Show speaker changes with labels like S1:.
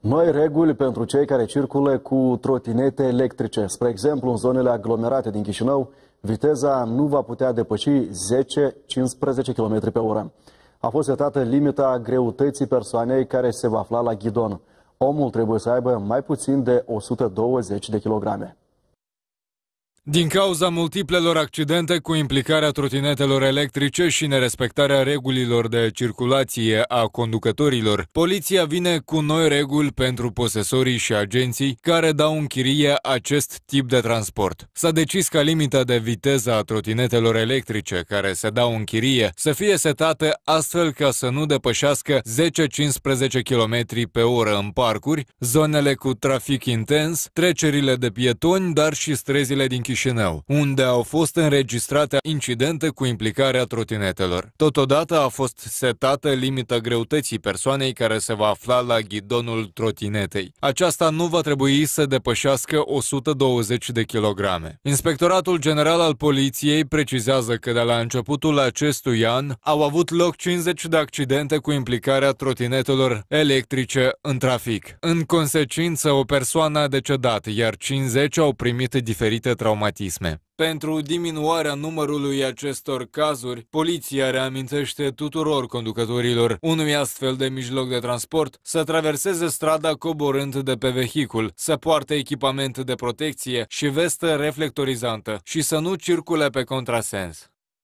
S1: Noi reguli pentru cei care circulă cu trotinete electrice. Spre exemplu, în zonele aglomerate din Chișinău, viteza nu va putea depăși 10-15 km pe oră. A fost setată limita greutății persoanei care se va afla la ghidon. Omul trebuie să aibă mai puțin de 120 de kilograme.
S2: Din cauza multiplelor accidente cu implicarea trotinetelor electrice și nerespectarea regulilor de circulație a conducătorilor, poliția vine cu noi reguli pentru posesorii și agenții care dau în chirie acest tip de transport. S-a decis ca limita de viteză a trotinetelor electrice care se dau în chirie să fie setată astfel ca să nu depășească 10-15 km pe oră în parcuri, zonele cu trafic intens, trecerile de pietoni, dar și străzile din Chișinău Chișinău, unde au fost înregistrate incidente cu implicarea trotinetelor. Totodată a fost setată limită greutății persoanei care se va afla la ghidonul trotinetei. Aceasta nu va trebui să depășească 120 de kilograme. Inspectoratul General al Poliției precizează că de la începutul acestui an au avut loc 50 de accidente cu implicarea trotinetelor electrice în trafic. În consecință, o persoană a decedat, iar 50 au primit diferite traumatizări traumatisme. Pentru diminuarea numărului acestor cazuri, poliția reamintește tuturor conducătorilor unui astfel de mijloc de transport să traverseze strada coborând de pe vehicul, să poarte echipament de protecție și vestă reflectorizantă și să nu circule pe contrasens.